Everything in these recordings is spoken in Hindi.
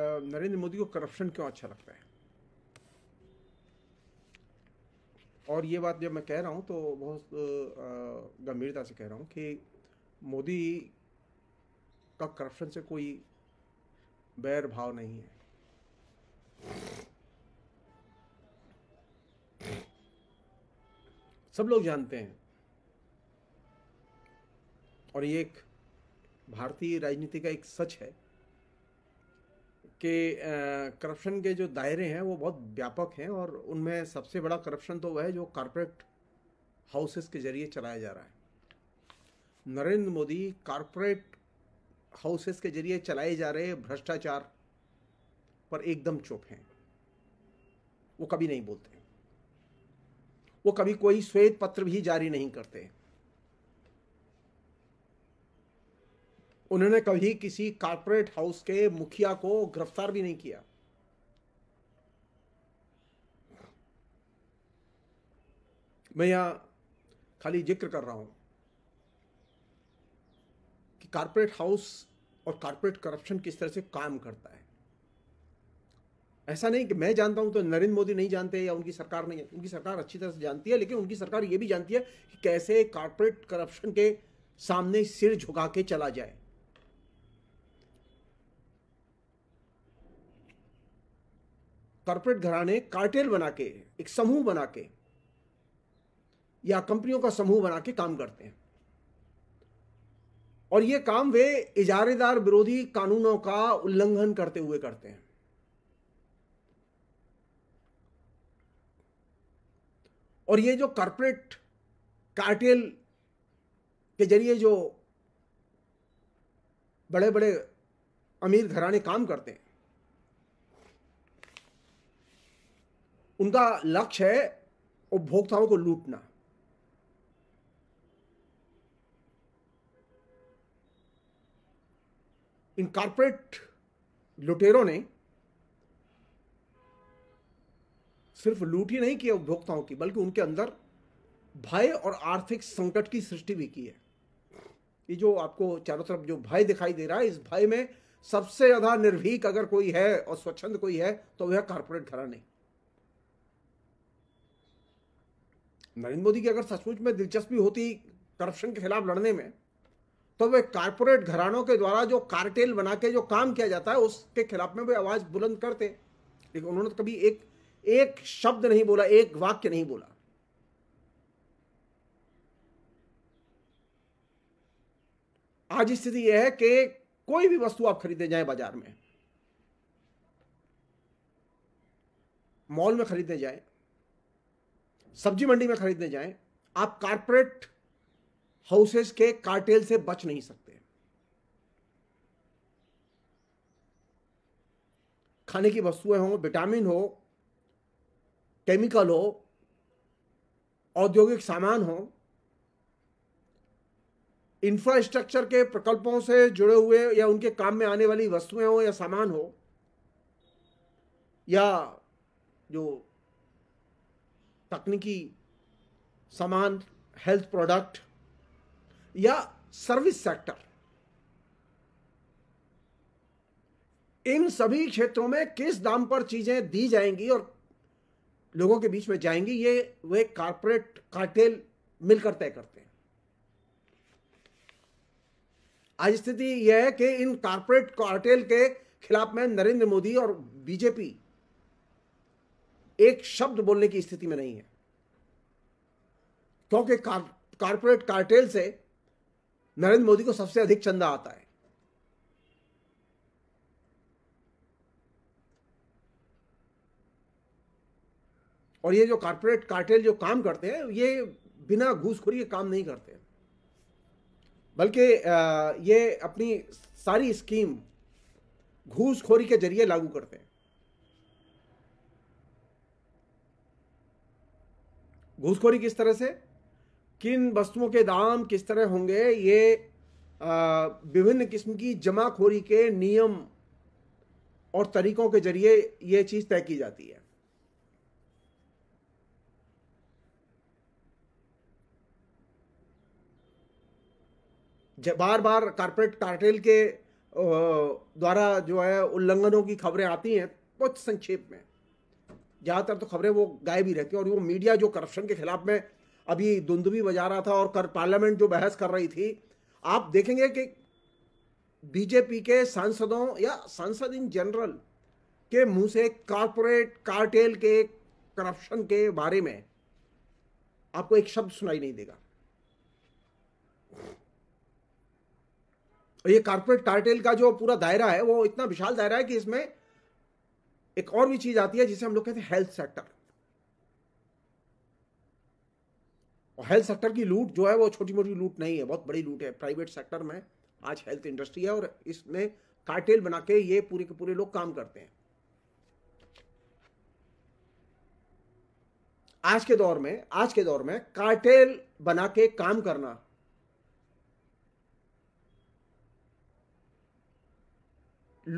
नरेंद्र मोदी को करप्शन क्यों अच्छा लगता है और ये बात जब मैं कह रहा हूँ तो बहुत गंभीरता से कह रहा हूँ कि मोदी का करप्शन से कोई बैर भाव नहीं है सब लोग जानते हैं और ये एक भारतीय राजनीति का एक सच है कि करप्शन के जो दायरे हैं वो बहुत व्यापक हैं और उनमें सबसे बड़ा करप्शन तो वह है जो कॉरपोरेट हाउसेस के जरिए चलाया जा रहा है नरेंद्र मोदी कॉरपोरेट हाउसेस के जरिए चलाए जा रहे भ्रष्टाचार पर एकदम चुप हैं वो कभी नहीं बोलते वो कभी कोई श्वेत पत्र भी जारी नहीं करते उन्होंने कभी किसी कारपोरेट हाउस के मुखिया को गिरफ्तार भी नहीं किया मैं यहां खाली जिक्र कर रहा हूं कि कारपोरेट हाउस और कारपोरेट करप्शन किस तरह से काम करता है ऐसा नहीं कि मैं जानता हूं तो नरेंद्र मोदी नहीं जानते या उनकी सरकार नहीं उनकी सरकार अच्छी तरह से जानती है लेकिन उनकी सरकार ये भी जानती है कि कैसे कारपोरेट करप्शन के सामने सिर झुका के चला जाए कॉरपोरेट घराने कार्टेल बना के एक समूह बना के या कंपनियों का समूह बना के काम करते हैं और ये काम वे इजारेदार विरोधी कानूनों का उल्लंघन करते हुए करते हैं और ये जो कॉरपोरेट कार्टेल के जरिए जो बड़े बड़े अमीर घराने काम करते हैं उनका लक्ष्य है उपभोक्ताओं को लूटना इन कारपोरेट लुटेरों ने सिर्फ लूट ही नहीं किया उपभोक्ताओं की बल्कि उनके अंदर भय और आर्थिक संकट की सृष्टि भी की है ये जो आपको चारों तरफ जो भय दिखाई दे रहा है इस भय में सबसे ज्यादा निर्भीक अगर कोई है और स्वच्छंद कोई है तो वह कारपोरेट घराने नरेंद्र मोदी की अगर सचमुच में दिलचस्पी होती करप्शन के खिलाफ लड़ने में तो वे कारपोरेट घरानों के द्वारा जो कार्टेल बना के जो काम किया जाता है उसके खिलाफ में वे आवाज़ बुलंद करते लेकिन उन्होंने तो कभी एक एक शब्द नहीं बोला एक वाक्य नहीं बोला आज स्थिति यह है कि कोई भी वस्तु आप खरीदने जाए बाजार में मॉल में खरीदने जाए सब्जी मंडी में खरीदने जाएं आप कारपोरेट हाउसेस के कार्टेल से बच नहीं सकते खाने की वस्तुएं हो विटामिन हो केमिकल हो औद्योगिक सामान हो इंफ्रास्ट्रक्चर के प्रकल्पों से जुड़े हुए या उनके काम में आने वाली वस्तुएं हो या सामान हो या जो तकनीकी सामान हेल्थ प्रोडक्ट या सर्विस सेक्टर इन सभी क्षेत्रों में किस दाम पर चीजें दी जाएंगी और लोगों के बीच में जाएंगी ये वे कारपोरेट कार्टेल मिलकर तय करते हैं आज स्थिति यह है कि इन कारपोरेट कार्टेल के खिलाफ में नरेंद्र मोदी और बीजेपी एक शब्द बोलने की स्थिति में नहीं है क्योंकि कारपोरेट कार्टेल से नरेंद्र मोदी को सबसे अधिक चंदा आता है और ये जो कारपोरेट कार्टेल जो काम करते हैं ये बिना घूसखोरी के काम नहीं करते बल्कि ये अपनी सारी स्कीम घूसखोरी के जरिए लागू करते हैं घूसखोरी किस तरह से किन वस्तुओं के दाम किस तरह होंगे ये विभिन्न किस्म की जमाखोरी के नियम और तरीकों के जरिए ये चीज़ तय की जाती है बार बार कारपोरेट कार्टेल के द्वारा जो है उल्लंघनों की खबरें आती हैं बहुत संक्षेप में ज़्यादातर तो खबरें वो गायब ही रहती हैं और वो मीडिया जो करप्शन के खिलाफ में अभी धुंधवी बजा रहा था और कर पार्लियामेंट जो बहस कर रही थी आप देखेंगे कि बीजेपी के सांसदों या सांसद इन जनरल के मुंह से कारपोरेट कार्टेल के करप्शन के बारे में आपको एक शब्द सुनाई नहीं देगा ये कॉरपोरेट कार्टेल का जो पूरा दायरा है वो इतना विशाल दायरा है कि इसमें एक और भी चीज आती है जिसे हम लोग कहते हैं हेल्थ सेक्टर और हेल्थ सेक्टर की लूट जो है वो छोटी मोटी लूट नहीं है बहुत बड़ी लूट है प्राइवेट सेक्टर में आज हेल्थ इंडस्ट्री है और इसमें कार्टेल बना के ये पूरे के पूरे लोग काम करते हैं आज के दौर में आज के दौर में कार्टेल बना के काम करना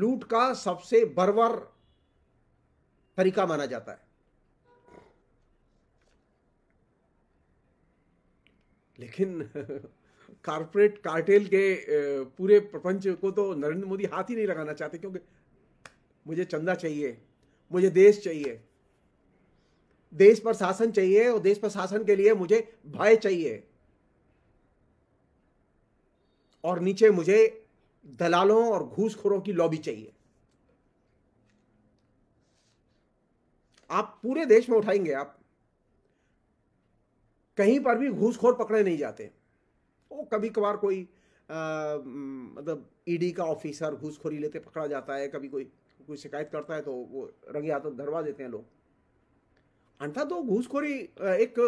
लूट का सबसे बरवर तरीका माना जाता है लेकिन कारपोरेट कार्टेल के पूरे प्रपंच को तो नरेंद्र मोदी हाथ ही नहीं लगाना चाहते क्योंकि मुझे चंदा चाहिए मुझे देश चाहिए देश पर शासन चाहिए और देश पर शासन के लिए मुझे भय चाहिए और नीचे मुझे दलालों और घूसखोरों की लॉबी चाहिए आप पूरे देश में उठाएंगे आप कहीं पर भी घूसखोर पकड़े नहीं जाते वो कभी कभार कोई मतलब ईडी e का ऑफिसर घूसखोरी लेते पकड़ा जाता है कभी कोई कोई शिकायत करता है तो वो रंगे हाथों धरवा देते हैं लोग अंथा तो घूसखोरी एक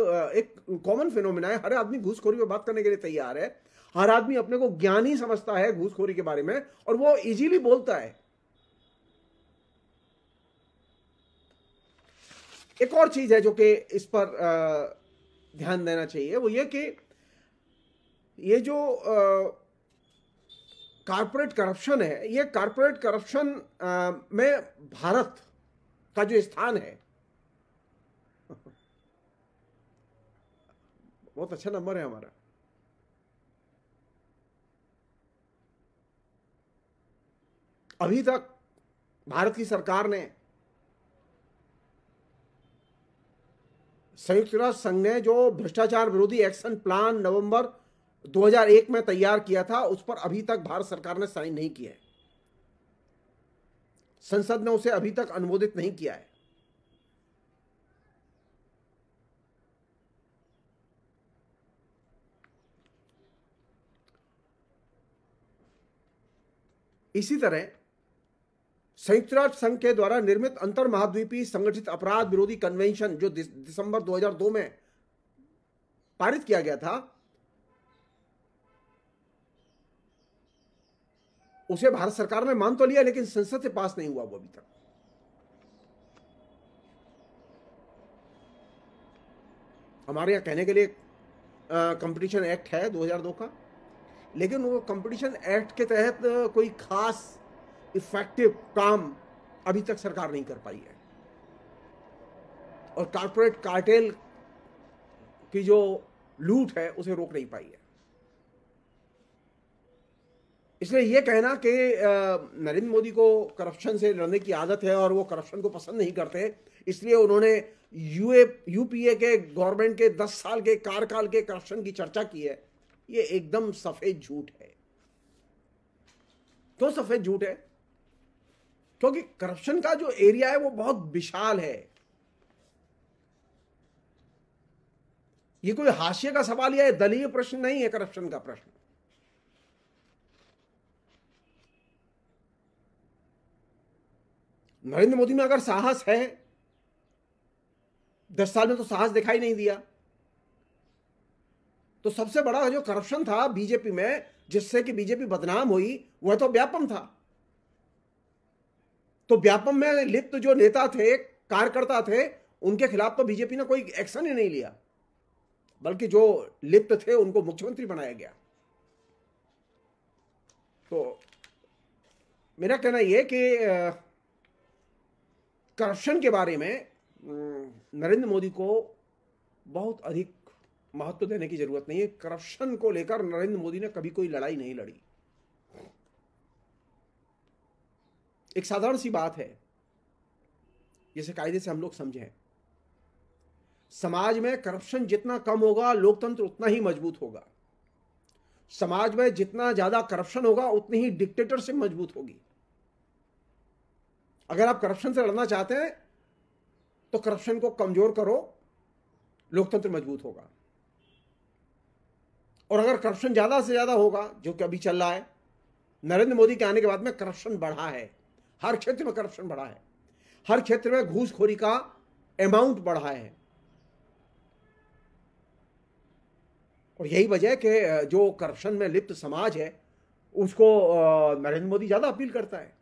एक कॉमन फिनोमिना है हर आदमी घूसखोरी पर बात करने के लिए तैयार है हर आदमी अपने को ज्ञानी समझता है घूसखोरी के बारे में और वो इजीली बोलता है एक और चीज़ है जो कि इस पर ध्यान देना चाहिए वो ये कि ये जो कारपोरेट करप्शन है ये कारपोरेट करप्शन में भारत का जो स्थान है बहुत अच्छा नंबर है हमारा अभी तक भारत की सरकार ने संयुक्त राष्ट्र संघ ने जो भ्रष्टाचार विरोधी एक्शन प्लान नवंबर 2001 में तैयार किया था उस पर अभी तक भारत सरकार ने साइन नहीं किया है संसद ने उसे अभी तक अनुमोदित नहीं किया है इसी तरह संयुक्त राष्ट्र संघ के द्वारा निर्मित अंतर महाद्वीपीय संगठित अपराध विरोधी कन्वेंशन जो दिसंबर 2002 में पारित किया गया था उसे भारत सरकार ने मान तो लिया लेकिन संसद से पास नहीं हुआ वो अभी तक हमारे यहां कहने के लिए कंपटीशन एक्ट है 2002 का लेकिन वो कंपटीशन एक्ट के तहत कोई खास इफेक्टिव काम अभी तक सरकार नहीं कर पाई है और कारपोरेट कार्टेल की जो लूट है उसे रोक नहीं पाई है इसलिए यह कहना कि नरेंद्र मोदी को करप्शन से लड़ने की आदत है और वो करप्शन को पसंद नहीं करते इसलिए उन्होंने यूए यूपीए के गवर्नमेंट के दस साल के कार्यकाल के करप्शन की चर्चा की है ये एकदम सफेद झूठ है क्यों सफेद झूठ है क्योंकि करप्शन का जो एरिया है वो बहुत विशाल है ये कोई हाशिए का सवाल या दलीय प्रश्न नहीं है करप्शन का प्रश्न नरेंद्र मोदी में अगर साहस है दस साल में तो साहस दिखाई नहीं दिया तो सबसे बड़ा जो करप्शन था बीजेपी में जिससे कि बीजेपी बदनाम हुई वह तो व्यापम था तो व्यापम में लिप्त जो नेता थे कार्यकर्ता थे उनके खिलाफ तो बीजेपी ने कोई एक्शन ही नहीं लिया बल्कि जो लिप्त थे उनको मुख्यमंत्री बनाया गया तो मेरा कहना यह कि करप्शन के बारे में नरेंद्र मोदी को बहुत अधिक महत्व देने की जरूरत नहीं है करप्शन को लेकर नरेंद्र मोदी ने कभी कोई लड़ाई नहीं लड़ी एक साधारण सी बात है जिसे कायदे से हम लोग समझें समाज में करप्शन जितना कम होगा लोकतंत्र उतना ही मजबूत होगा समाज में जितना ज्यादा करप्शन होगा उतनी ही डिक्टेटरशिप मजबूत होगी अगर आप करप्शन से लड़ना चाहते हैं तो करप्शन को कमजोर करो लोकतंत्र मजबूत होगा और अगर करप्शन ज्यादा से ज्यादा होगा जो कि अभी चल रहा है नरेंद्र मोदी के आने के बाद में करप्शन बढ़ा है हर क्षेत्र में करप्शन बढ़ा है हर क्षेत्र में घूसखोरी का अमाउंट बढ़ा है और यही वजह कि जो करप्शन में लिप्त समाज है उसको नरेंद्र मोदी ज़्यादा अपील करता है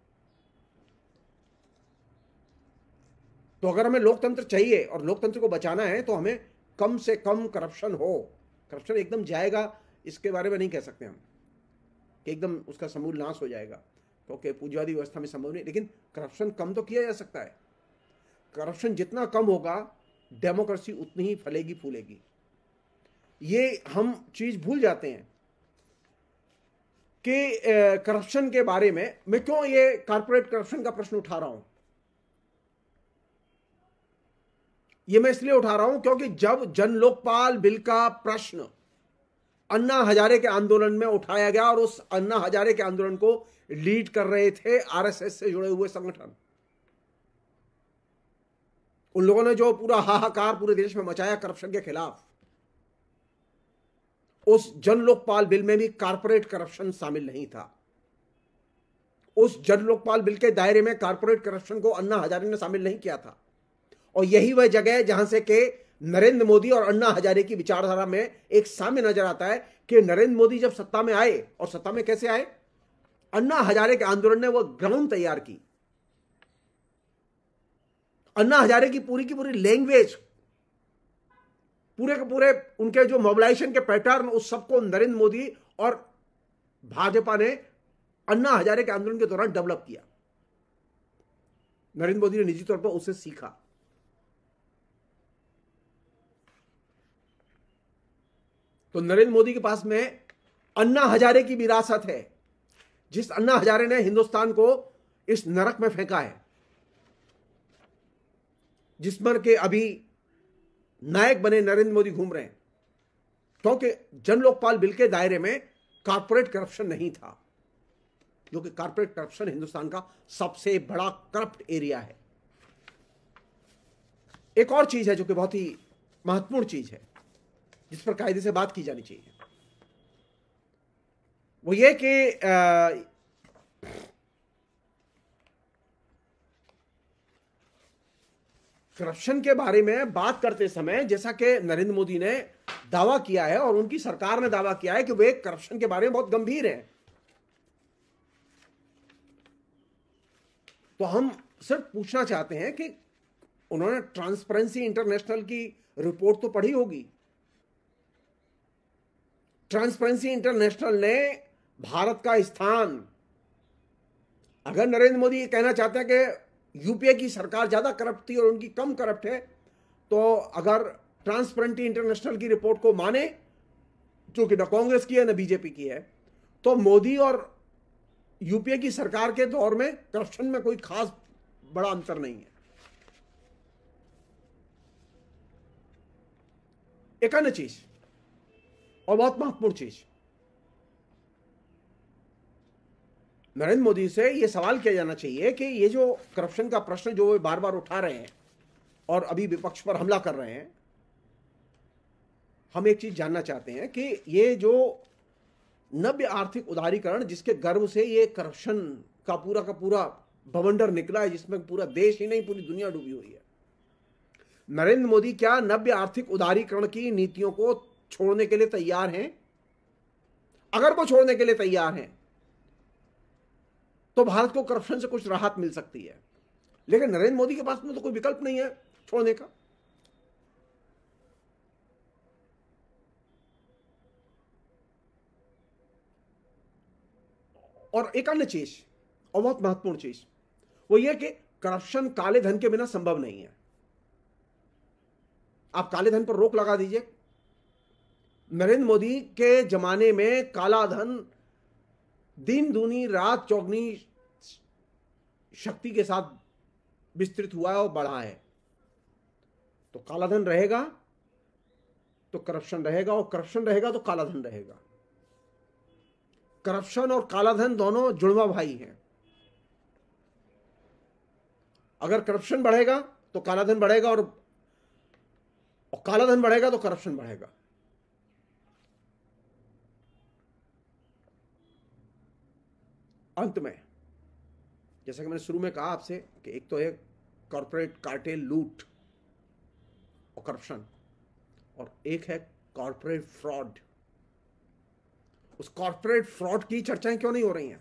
तो अगर हमें लोकतंत्र चाहिए और लोकतंत्र को बचाना है तो हमें कम से कम करप्शन हो करप्शन एकदम जाएगा इसके बारे में नहीं कह सकते हम कि एकदम उसका समूल नाश हो जाएगा क्योंकि पूंजीवादी व्यवस्था में संभव नहीं लेकिन करप्शन कम तो किया जा सकता है करप्शन जितना कम होगा डेमोक्रेसी उतनी ही फलेगी फूलेगी ये हम चीज भूल जाते हैं कि करप्शन के बारे में मैं क्यों ये कॉरपोरेट करप्शन का प्रश्न उठा रहा हूं ये मैं इसलिए उठा रहा हूं क्योंकि जब जन लोकपाल बिल का प्रश्न अन्ना हजारे के आंदोलन में उठाया गया और उस अन्ना हजारे के आंदोलन को लीड कर रहे थे आरएसएस से जुड़े हुए संगठन उन लोगों ने जो पूरा हाहाकार पूरे देश में मचाया करप्शन के खिलाफ उस जन लोकपाल बिल में भी कारपोरेट करप्शन शामिल नहीं था उस जन लोकपाल बिल के दायरे में कारपोरेट करप्शन को अन्ना हजारे ने शामिल नहीं किया था और यही वह जगह है जहां से के नरेंद्र मोदी और अन्ना हजारे की विचारधारा में एक साम्य नजर आता है कि नरेंद्र मोदी जब सत्ता में आए और सत्ता में कैसे आए अन्ना हजारे के आंदोलन ने वो ग्राउंड तैयार की अन्ना हजारे की पूरी की पूरी लैंग्वेज पूरे के पूरे उनके जो मोबिलाइजेशन के पैटर्न उस सबको नरेंद्र मोदी और भाजपा ने अन्ना हजारे के आंदोलन के दौरान डेवलप किया नरेंद्र मोदी ने निजी तौर पर उसे सीखा तो नरेंद्र मोदी के पास में अन्ना हजारे की विरासत है जिस अन्ना हजारे ने हिंदुस्तान को इस नरक में फेंका है जिस पर के अभी नायक बने नरेंद्र मोदी घूम रहे हैं क्योंकि जन लोकपाल बिल के दायरे में कारपोरेट करप्शन नहीं था जो कि कारपोरेट करप्शन हिंदुस्तान का सबसे बड़ा करप्ट एरिया है एक और चीज है जो कि बहुत ही महत्वपूर्ण चीज है जिस पर कायदे से बात की जानी चाहिए वो ये कि करप्शन के बारे में बात करते समय जैसा कि नरेंद्र मोदी ने दावा किया है और उनकी सरकार ने दावा किया है कि वे करप्शन के बारे में बहुत गंभीर हैं तो हम सिर्फ पूछना चाहते हैं कि उन्होंने ट्रांसपेरेंसी इंटरनेशनल की रिपोर्ट तो पढ़ी होगी ट्रांसपेरेंसी इंटरनेशनल ने भारत का स्थान अगर नरेंद्र मोदी कहना चाहते हैं कि यूपीए की सरकार ज़्यादा करप्ट थी और उनकी कम करप्ट है तो अगर ट्रांसपेरेंटी इंटरनेशनल की रिपोर्ट को माने जो कि न कांग्रेस की है न बीजेपी की है तो मोदी और यूपीए की सरकार के दौर में करप्शन में कोई खास बड़ा अंतर नहीं है एक अन्य चीज और बहुत महत्वपूर्ण चीज नरेंद्र मोदी से ये सवाल किया जाना चाहिए कि ये जो करप्शन का प्रश्न जो वे बार बार उठा रहे हैं और अभी विपक्ष पर हमला कर रहे हैं हम एक चीज जानना चाहते हैं कि ये जो नव्य आर्थिक उदारीकरण जिसके गर्व से ये करप्शन का पूरा का पूरा भवंडर निकला है जिसमें पूरा देश ही नहीं पूरी दुनिया डूबी हुई है नरेंद्र मोदी क्या नव्य आर्थिक उदारीकरण की नीतियों को छोड़ने के लिए तैयार हैं अगर वो छोड़ने के लिए तैयार हैं तो भारत को करप्शन से कुछ राहत मिल सकती है लेकिन नरेंद्र मोदी के पास में तो कोई विकल्प नहीं है छोड़ने का और एक अन्य चीज और बहुत महत्वपूर्ण चीज वो ये कि करप्शन काले धन के बिना संभव नहीं है आप काले धन पर रोक लगा दीजिए नरेंद्र मोदी के जमाने में काला धन दिन दूनी रात चौगनी शक्ति के साथ विस्तृत हुआ है और बढ़ा है तो कालाधन रहेगा तो करप्शन रहेगा और करप्शन रहेगा तो कालाधन रहेगा करप्शन और कालाधन दोनों जुड़वा भाई हैं अगर करप्शन बढ़ेगा तो कालाधन बढ़ेगा और, और कालाधन बढ़ेगा तो करप्शन बढ़ेगा अंत में जैसा कि मैंने शुरू में कहा आपसे कि एक तो है कॉरपोरेट कार्टेल लूट और करप्शन और एक है कॉरपोरेट फ्रॉड उस कॉरपोरेट फ्रॉड की चर्चाएं क्यों नहीं हो रही हैं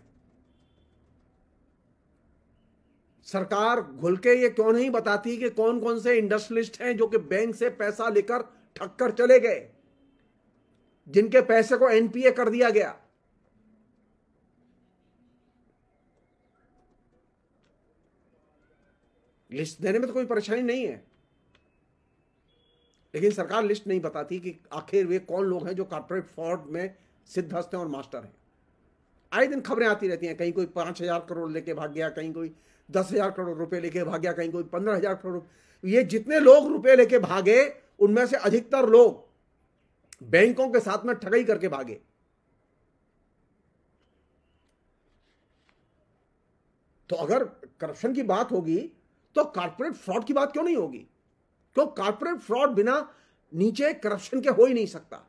सरकार घुल के ये क्यों नहीं बताती कि कौन कौन से इंडस्ट्रियलिस्ट हैं जो कि बैंक से पैसा लेकर ठक्कर चले गए जिनके पैसे को एनपीए कर दिया गया लिस्ट देने में तो कोई परेशानी नहीं है लेकिन सरकार लिस्ट नहीं बताती कि आखिर वे कौन लोग हैं जो कॉर्पोरेट फ्रॉड में सिद्ध हस्त हैं और मास्टर हैं आए दिन खबरें आती रहती हैं कहीं कोई पाँच हज़ार करोड़ लेके भाग गया कहीं कोई दस हज़ार करोड़ रुपए लेके भाग गया कहीं कोई पंद्रह हज़ार करोड़ ये जितने लोग रुपए लेके भागे उनमें से अधिकतर लोग बैंकों के साथ में ठगई करके भागे तो अगर करप्शन की बात होगी तो कारपोरेट फ्रॉड की बात क्यों नहीं होगी क्यों कारपोरेट फ्रॉड बिना नीचे करप्शन के हो ही नहीं सकता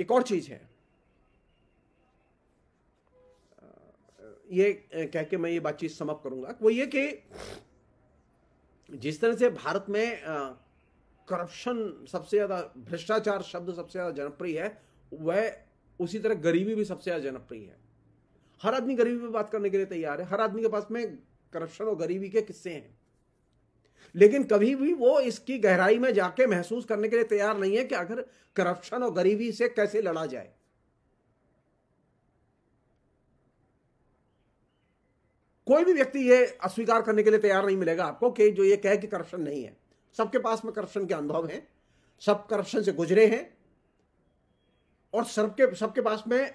एक और चीज है ये कह के मैं ये बातचीत समाप्त करूंगा वो ये कि जिस तरह से भारत में करप्शन सबसे ज्यादा भ्रष्टाचार शब्द सबसे ज्यादा जनप्रिय है वह उसी तरह गरीबी भी सबसे ज़्यादा जनप्रिय है हर आदमी गरीबी पर बात करने के लिए तैयार है हर आदमी के पास में करप्शन और गरीबी के किस्से हैं लेकिन कभी भी वो इसकी गहराई में जाके महसूस करने के लिए तैयार नहीं है कि अगर करप्शन और गरीबी से कैसे लड़ा जाए कोई भी व्यक्ति ये अस्वीकार करने के लिए तैयार नहीं मिलेगा आपको कि जो ये कहे कि करप्शन नहीं है सबके पास में करप्शन के अनुभव हैं सब करप्शन से गुजरे हैं और सबके सबके पास में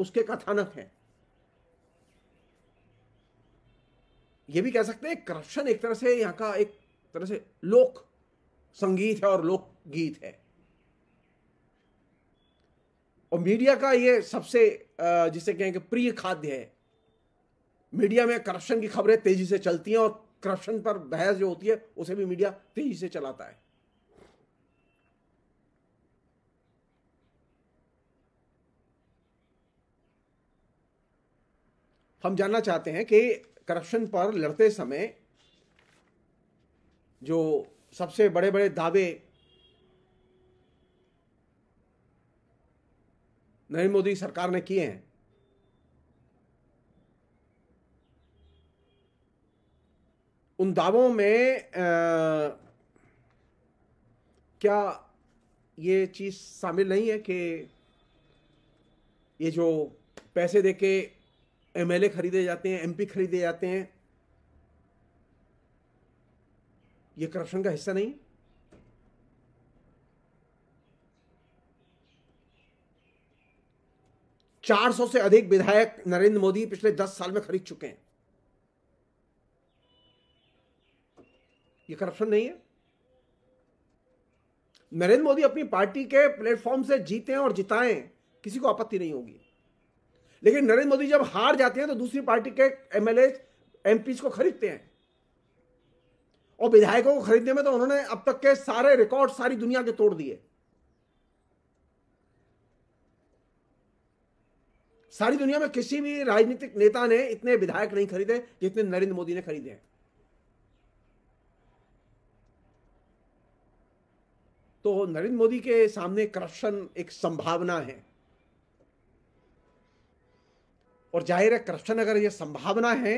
उसके कथानक है ये भी कह सकते हैं करप्शन एक तरह से यहाँ का एक तरह से लोक संगीत है और लोक गीत है और मीडिया का ये सबसे जिसे कहें कि प्रिय खाद्य है मीडिया में करप्शन की खबरें तेजी से चलती हैं और करप्शन पर बहस जो होती है उसे भी मीडिया तेजी से चलाता है हम जानना चाहते हैं कि करप्शन पर लड़ते समय जो सबसे बड़े बड़े दावे नरेंद्र मोदी सरकार ने किए हैं उन दावों में आ, क्या ये चीज़ शामिल नहीं है कि ये जो पैसे दे के एमएलए खरीदे जाते हैं एमपी खरीदे जाते हैं यह करप्शन का हिस्सा नहीं चार सौ से अधिक विधायक नरेंद्र मोदी पिछले दस साल में खरीद चुके हैं यह करप्शन नहीं है नरेंद्र मोदी अपनी पार्टी के प्लेटफॉर्म से जीते और जिताएं किसी को आपत्ति नहीं होगी लेकिन नरेंद्र मोदी जब हार जाते हैं तो दूसरी पार्टी के एमएलए एमपीज को खरीदते हैं और विधायकों को खरीदने में तो उन्होंने अब तक के सारे रिकॉर्ड सारी दुनिया के तोड़ दिए सारी दुनिया में किसी भी राजनीतिक नेता ने इतने विधायक नहीं खरीदे जितने नरेंद्र मोदी ने खरीदे हैं तो नरेंद्र मोदी के सामने करप्शन एक संभावना है और जाहिर है करप्शन अगर ये संभावना है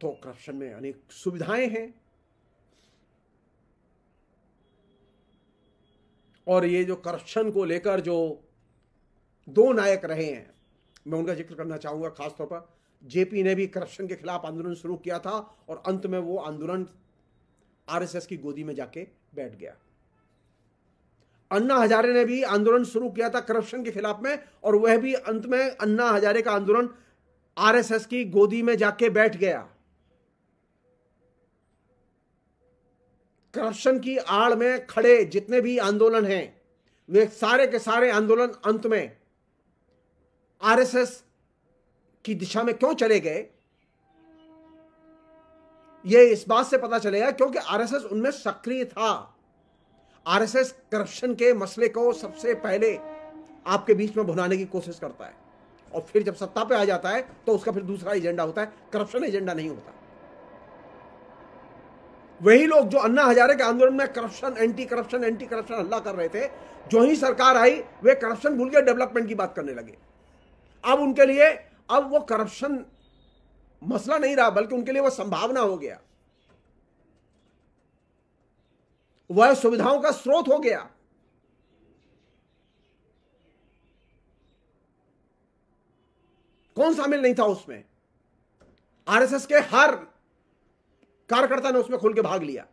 तो करप्शन में अनेक सुविधाएं हैं और ये जो करप्शन को लेकर जो दो नायक रहे हैं मैं उनका जिक्र करना चाहूंगा खासतौर पर जेपी ने भी करप्शन के खिलाफ आंदोलन शुरू किया था और अंत में वो आंदोलन आरएसएस की गोदी में जाके बैठ गया अन्ना हजारे ने भी आंदोलन शुरू किया था करप्शन के खिलाफ में और वह भी अंत में अन्ना हजारे का आंदोलन आरएसएस की गोदी में जाके बैठ गया करप्शन की आड़ में खड़े जितने भी आंदोलन हैं वे सारे के सारे आंदोलन अंत में आरएसएस की दिशा में क्यों चले गए यह इस बात से पता चलेगा क्योंकि आरएसएस उनमें सक्रिय था आरएसएस करप्शन के मसले को सबसे पहले आपके बीच में भुनाने की कोशिश करता है और फिर जब सत्ता पे आ जाता है तो उसका फिर दूसरा एजेंडा होता है करप्शन एजेंडा नहीं होता वही लोग जो अन्ना हजारे के आंदोलन में corruption anti corruption anti corruption हल्ला कर रहे थे जो ही सरकार आई वे करप्शन भूल के डेवलपमेंट की बात करने लगे अब उनके लिए अब वो करप्शन मसला नहीं रहा बल्कि उनके लिए वो संभावना हो गया वह सुविधाओं का स्रोत हो गया कौन शामिल नहीं था उसमें आरएसएस के हर कार्यकर्ता ने उसमें खुल के भाग लिया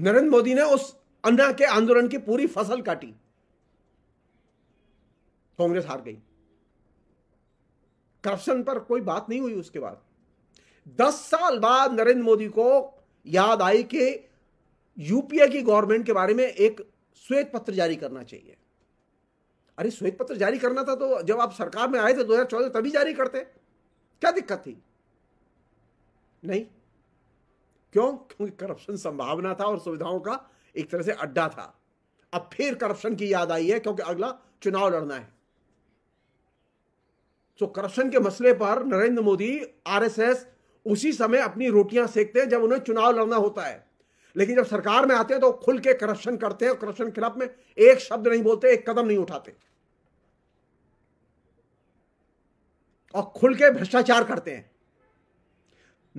नरेंद्र मोदी ने उस अन्ना के आंदोलन की पूरी फसल काटी कांग्रेस हार गई करप्शन पर कोई बात नहीं हुई उसके बाद दस साल बाद नरेंद्र मोदी को याद आई कि यूपीए की गवर्नमेंट के बारे में एक श्वेत पत्र जारी करना चाहिए अरे श्वेत पत्र जारी करना था तो जब आप सरकार में आए थे 2014 तभी जारी करते क्या दिक्कत थी नहीं क्यों क्योंकि करप्शन संभावना था और सुविधाओं का एक तरह से अड्डा था अब फिर करप्शन की याद आई है क्योंकि अगला चुनाव लड़ना है तो करप्शन के मसले पर नरेंद्र मोदी आरएसएस उसी समय अपनी रोटियां सेकते हैं जब उन्हें चुनाव लड़ना होता है लेकिन जब सरकार में आते हैं तो खुल के करप्शन करते हैं करप्शन खिलाफ में एक शब्द नहीं बोलते एक कदम नहीं उठाते और खुल के भ्रष्टाचार करते हैं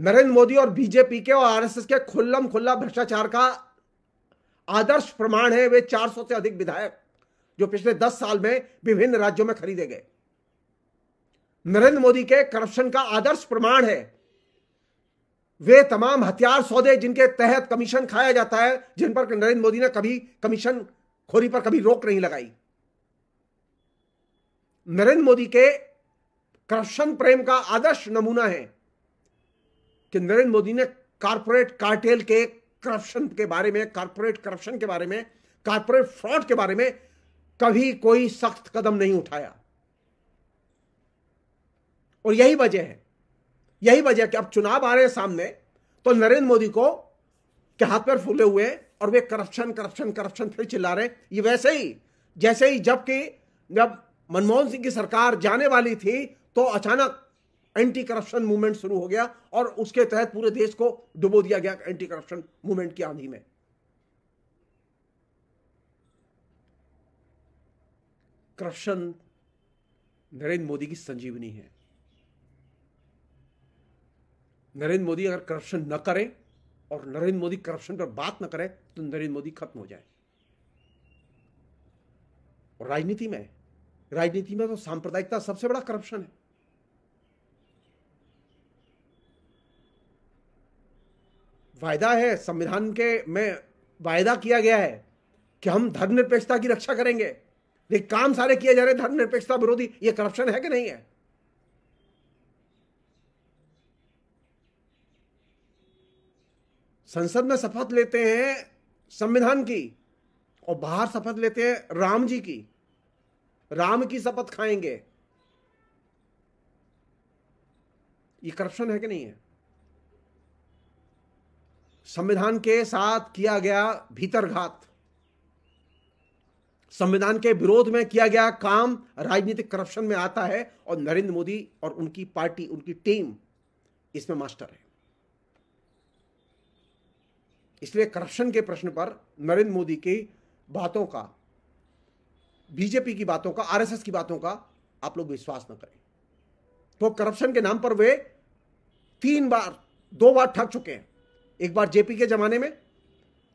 नरेंद्र मोदी और बीजेपी के और आरएसएस के खुल्लम खुल्ला भ्रष्टाचार का आदर्श प्रमाण है वे 400 से अधिक विधायक जो पिछले 10 साल में विभिन्न राज्यों में खरीदे गए नरेंद्र मोदी के करप्शन का आदर्श प्रमाण है वे तमाम हथियार सौदे जिनके तहत कमीशन खाया जाता है जिन पर नरेंद्र मोदी ने कभी कमीशन खोरी पर कभी रोक नहीं लगाई नरेंद्र मोदी के करप्शन प्रेम का आदर्श नमूना है कि नरेंद्र मोदी ने कारपोरेट कार्टेल के करप्शन के बारे में कारपोरेट करप्शन के बारे में कारपोरेट फ्रॉड के बारे में कभी कोई सख्त कदम नहीं उठाया और यही वजह है यही वजह कि अब चुनाव आ रहे हैं सामने तो नरेंद्र मोदी को के हाथ पैर फूले हुए और वे करप्शन करप्शन करप्शन फिर चिल्ला रहे ये वैसे ही जैसे ही जबकि जब मनमोहन सिंह की सरकार जाने वाली थी तो अचानक एंटी करप्शन मूवमेंट शुरू हो गया और उसके तहत पूरे देश को डुबो दिया गया एंटी करप्शन मूवमेंट की आंधी में करप्शन नरेंद्र मोदी की संजीवनी है नरेंद्र मोदी अगर करप्शन न करें और नरेंद्र मोदी करप्शन पर बात न करें तो नरेंद्र मोदी खत्म हो जाए और राजनीति में राजनीति में तो सांप्रदायिकता सबसे बड़ा करप्शन है वायदा है संविधान के में वायदा किया गया है कि हम धर्मनिरपेक्षता की रक्षा करेंगे लेकिन काम सारे किए जा रहे हैं धर्मनिरपेक्षता विरोधी ये करप्शन है कि नहीं है संसद में शपथ लेते हैं संविधान की और बाहर शपथ लेते हैं राम जी की राम की शपथ खाएंगे ये करप्शन है कि नहीं है संविधान के साथ किया गया भीतरघात संविधान के विरोध में किया गया काम राजनीतिक करप्शन में आता है और नरेंद्र मोदी और उनकी पार्टी उनकी टीम इसमें मास्टर है इसलिए करप्शन के प्रश्न पर नरेंद्र मोदी की बातों का बीजेपी की बातों का आरएसएस की बातों का आप लोग विश्वास न करें तो करप्शन के नाम पर वे तीन बार दो बार ठग चुके हैं एक बार जेपी के जमाने में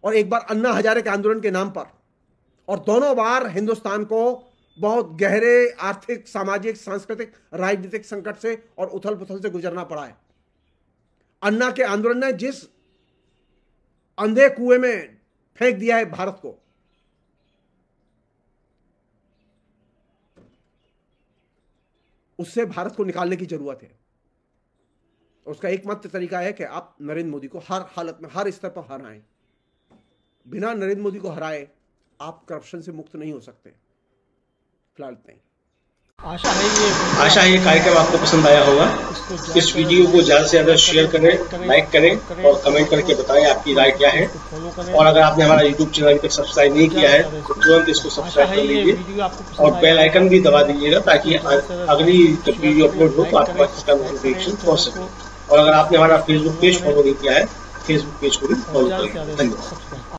और एक बार अन्ना हजारे के आंदोलन के नाम पर और दोनों बार हिंदुस्तान को बहुत गहरे आर्थिक सामाजिक सांस्कृतिक राजनीतिक संकट से और उथल पुथल से गुजरना पड़ा है अन्ना के आंदोलन ने जिस अंधे कुएं में फेंक दिया है भारत को उससे भारत को निकालने की जरूरत है उसका एकमात्र तरीका है कि आप नरेंद्र मोदी को हर हालत में हर स्तर पर हराएं बिना नरेंद्र मोदी को हराए आप करप्शन से मुक्त नहीं हो सकते फिलहाल इतना ही आशा है ये कार्यक्रम आपको पसंद आया होगा इस वीडियो को ज्यादा से ज्यादा शेयर करें लाइक करें और कमेंट करके बताएं आपकी राय क्या है और अगर आपने हमारा यूट्यूब चैनल अभी तक सब्सक्राइब नहीं किया है तो तुरंत इसको सब्सक्राइब कर लीजिए और बेल आइकन भी दबा दीजिएगा ताकि अगली जब वीडियो अपलोड हो तो आपके पास इसका नोटिफिकेशन पहुँच सके और अगर आपने हमारा फेसबुक पेज फॉलो नहीं किया है फेसबुक पेज को भी फॉलो करें धन्यवाद